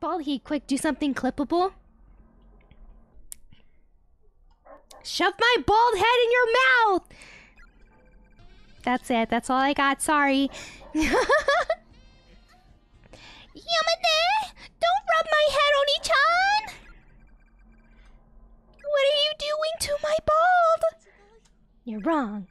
Balhi, quick, do something clippable. Shove my bald head in your mouth! That's it. That's all I got. Sorry. Yamane! Don't rub my head, Oni-chan! What are you doing to my bald? You're wrong.